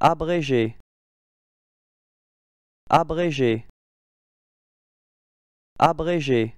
abrégé abrégé abrégé